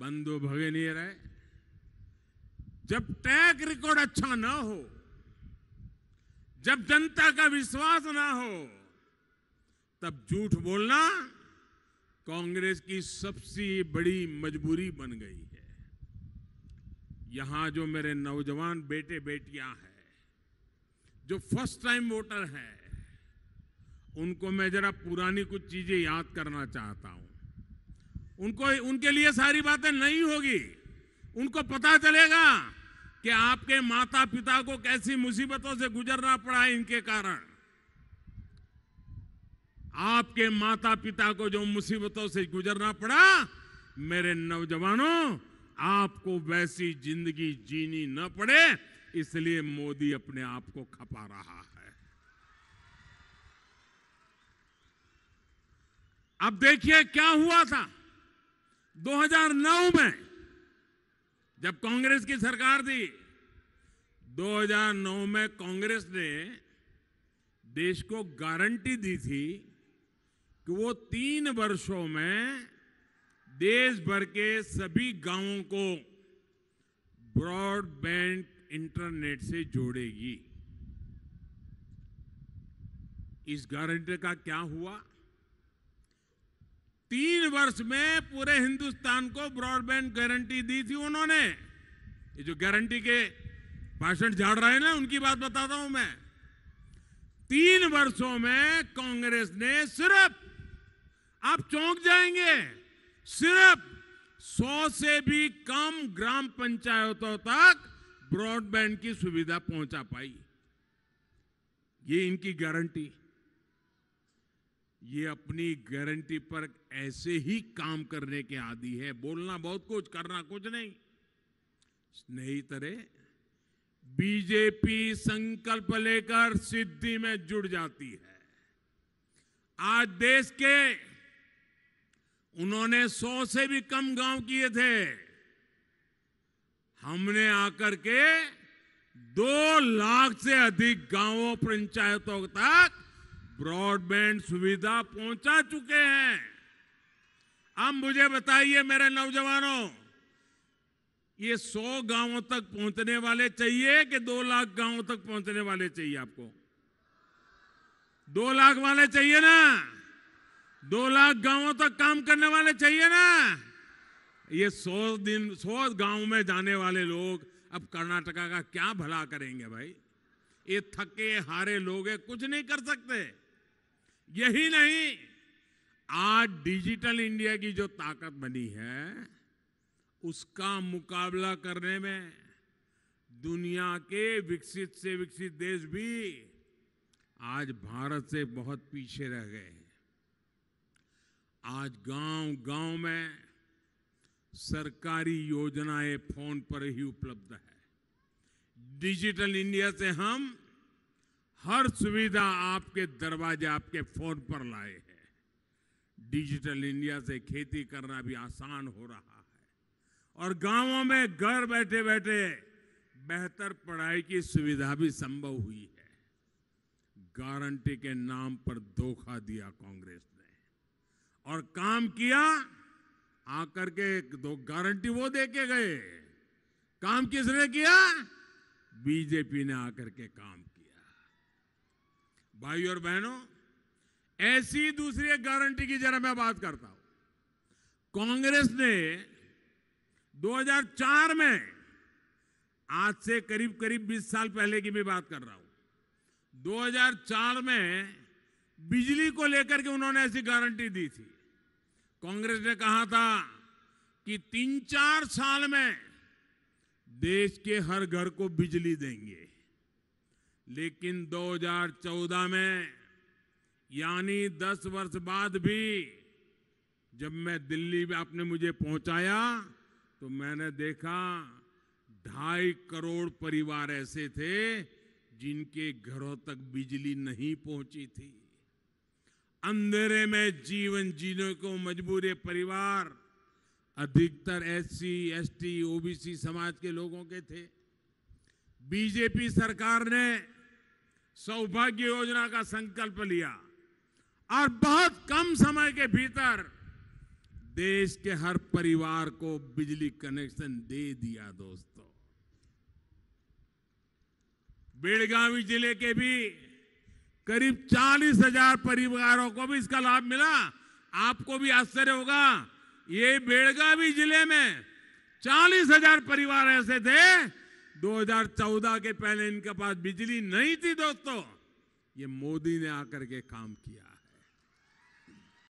बंधु भगिनी रहे जब ट्रैक रिकॉर्ड अच्छा ना हो जब जनता का विश्वास ना हो तब झूठ बोलना कांग्रेस की सबसे बड़ी मजबूरी बन गई है यहां जो मेरे नौजवान बेटे बेटियां हैं जो फर्स्ट टाइम वोटर हैं उनको मैं जरा पुरानी कुछ चीजें याद करना चाहता हूं उनको उनके लिए सारी बातें नहीं होगी उनको पता चलेगा कि आपके माता पिता को कैसी मुसीबतों से गुजरना पड़ा इनके कारण आपके माता पिता को जो मुसीबतों से गुजरना पड़ा मेरे नौजवानों आपको वैसी जिंदगी जीनी न पड़े इसलिए मोदी अपने आप को खपा रहा है अब देखिए क्या हुआ था 2009 में जब कांग्रेस की सरकार थी 2009 में कांग्रेस ने देश को गारंटी दी थी कि वो तीन वर्षों में देश भर के सभी गांवों को ब्रॉडबैंड इंटरनेट से जोड़ेगी इस गारंटी का क्या हुआ तीन वर्ष में पूरे हिंदुस्तान को ब्रॉडबैंड गारंटी दी थी उन्होंने ये जो गारंटी के भाषण झाड़ रहे हैं ना उनकी बात बताता हूं मैं तीन वर्षों में कांग्रेस ने सिर्फ आप चौंक जाएंगे सिर्फ सौ से भी कम ग्राम पंचायतों तक ब्रॉडबैंड की सुविधा पहुंचा पाई ये इनकी गारंटी ये अपनी गारंटी पर ऐसे ही काम करने के आदि है बोलना बहुत कुछ करना कुछ नहीं स्नेहितरे बीजेपी संकल्प लेकर सिद्धि में जुड़ जाती है आज देश के उन्होंने सौ से भी कम गांव किए थे हमने आकर के दो लाख से अधिक गांवों पंचायतों तक ब्रॉडबैंड सुविधा पहुंचा चुके हैं अब मुझे बताइए मेरे नौजवानों ये सौ गांवों तक पहुंचने वाले चाहिए कि दो लाख गांवों तक पहुंचने वाले चाहिए आपको दो लाख वाले चाहिए ना दो लाख गांवों तक काम करने वाले चाहिए ना ये सौ दिन सौ गांव में जाने वाले लोग अब कर्नाटका का क्या भला करेंगे भाई ये थके हारे लोग कुछ नहीं कर सकते यही नहीं आज डिजिटल इंडिया की जो ताकत बनी है उसका मुकाबला करने में दुनिया के विकसित से विकसित देश भी आज भारत से बहुत पीछे रह गए हैं आज गांव गांव में सरकारी योजनाएं फोन पर ही उपलब्ध है डिजिटल इंडिया से हम हर सुविधा आपके दरवाजे आपके फोन पर लाए हैं डिजिटल इंडिया से खेती करना भी आसान हो रहा है और गांवों में घर बैठे बैठे बेहतर पढ़ाई की सुविधा भी संभव हुई है गारंटी के नाम पर धोखा दिया कांग्रेस ने और काम किया आकर के दो गारंटी वो दे के गए काम किसने किया बीजेपी ने आकर के काम किया भाई और बहनों ऐसी दूसरी एक गारंटी की जरा मैं बात करता हूं कांग्रेस ने 2004 में आज से करीब करीब 20 साल पहले की मैं बात कर रहा हूं 2004 में बिजली को लेकर के उन्होंने ऐसी गारंटी दी थी कांग्रेस ने कहा था कि तीन चार साल में देश के हर घर को बिजली देंगे लेकिन 2014 में यानी 10 वर्ष बाद भी जब मैं दिल्ली में आपने मुझे पहुंचाया तो मैंने देखा ढाई करोड़ परिवार ऐसे थे जिनके घरों तक बिजली नहीं पहुंची थी अंधेरे में जीवन जीने को मजबूर परिवार अधिकतर एससी, एसटी, ओबीसी समाज के लोगों के थे बीजेपी सरकार ने सौभाग्य योजना का संकल्प लिया और बहुत कम समय के भीतर देश के हर परिवार को बिजली कनेक्शन दे दिया दोस्तों बेड़गावी जिले के भी करीब चालीस हजार परिवारों को भी इसका लाभ मिला आपको भी आश्चर्य होगा ये बेड़गावी जिले में चालीस हजार परिवार ऐसे थे 2014 के पहले इनके पास बिजली नहीं थी दोस्तों ये मोदी ने आकर के काम किया